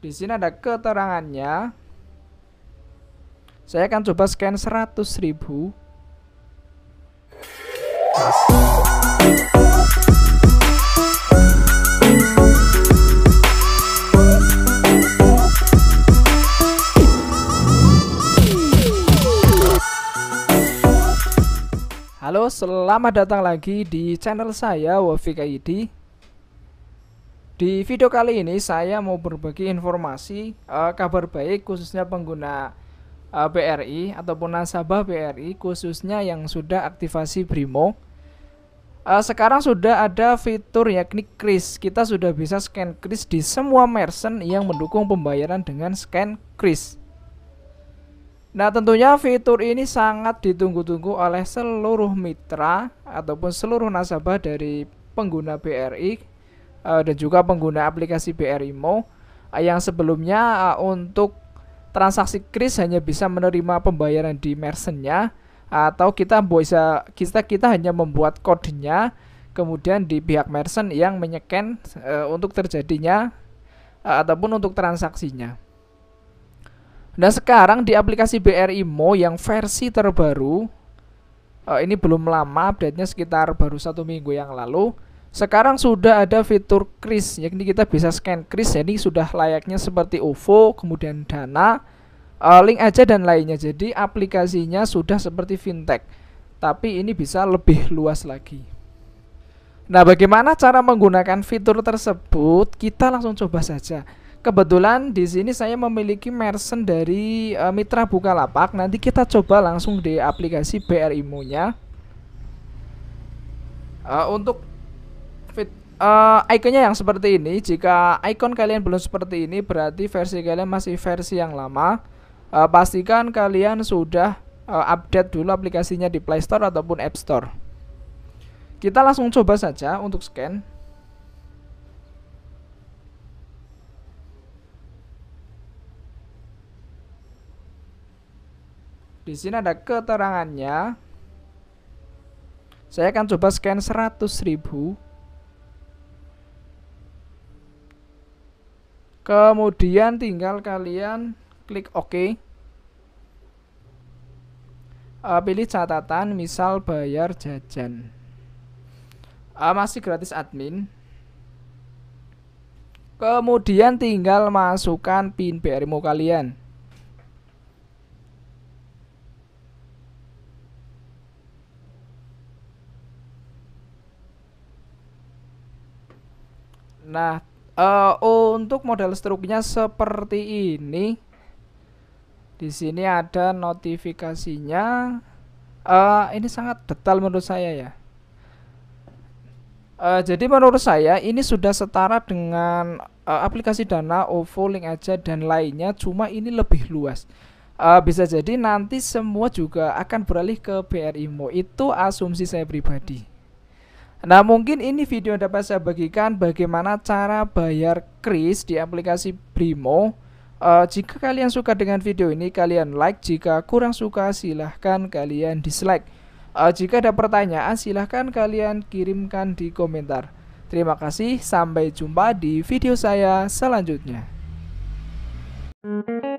Di sini ada keterangannya. Saya akan coba scan 100.000 Halo, selamat datang lagi di channel saya Wofi ID. Di video kali ini saya mau berbagi informasi uh, kabar baik khususnya pengguna uh, eh, BRI ataupun nasabah BRI khususnya yang sudah aktivasi Brimo. Uh, sekarang sudah ada fitur yakni kris. Kita sudah bisa scan kris di semua merchant yang mendukung pembayaran dengan scan kris. Nah, tentunya fitur ini sangat ditunggu-tunggu oleh seluruh mitra ataupun seluruh nasabah dari pengguna BRI uh, dan juga pengguna aplikasi BRIMO uh, eh, yang sebelumnya uh, untuk transaksi kris hanya bisa menerima pembayaran di merchantnya atau kita bisa kita kita hanya membuat kodenya kemudian di pihak merchant yang menyeken uh, untuk terjadinya uh, ataupun untuk transaksinya. Nah sekarang di aplikasi BRI Mo yang versi terbaru uh, ini belum lama update-nya sekitar baru satu minggu yang lalu sekarang sudah ada fitur kris, yakni kita bisa scan kris, jadi sudah layaknya seperti OVO, kemudian Dana, eh, link aja dan lainnya. Jadi aplikasinya sudah seperti fintech, tapi ini bisa lebih luas lagi. Nah, bagaimana cara menggunakan fitur tersebut? Kita langsung coba saja. Kebetulan di sini saya memiliki mersen dari uh, mitra Bukalapak. Nanti kita coba langsung di aplikasi BRI nya Uh, eh, untuk fit uh, eh, ikonnya yang seperti ini. Jika icon kalian belum seperti ini, berarti versi kalian masih versi yang lama. Uh, pastikan kalian sudah uh, update dulu aplikasinya di Play Store ataupun App Store. Kita langsung coba saja untuk scan. Di sini ada keterangannya. Saya akan coba scan ribu. Kemudian tinggal kalian klik OK. Uh, pilih catatan, misal bayar jajan. Uh, masih gratis admin. Kemudian tinggal masukkan PIN BRMO kalian. Nah, uh, untuk model struknya seperti ini di sini ada notifikasinya uh, ini sangat detail menurut saya ya uh, jadi menurut saya ini sudah setara dengan uh, aplikasi dana OVO link aja dan lainnya cuma ini lebih luas Uh, bisa jadi nanti semua juga akan beralih ke BRI BRIMO itu asumsi saya pribadi Nah mungkin ini video yang dapat saya bagikan bagaimana cara bayar kris di aplikasi Brimo uh, Jika kalian suka dengan video ini kalian like Jika kurang suka silahkan kalian dislike uh, Jika ada pertanyaan silahkan kalian kirimkan di komentar Terima kasih sampai jumpa di video saya selanjutnya Thank you.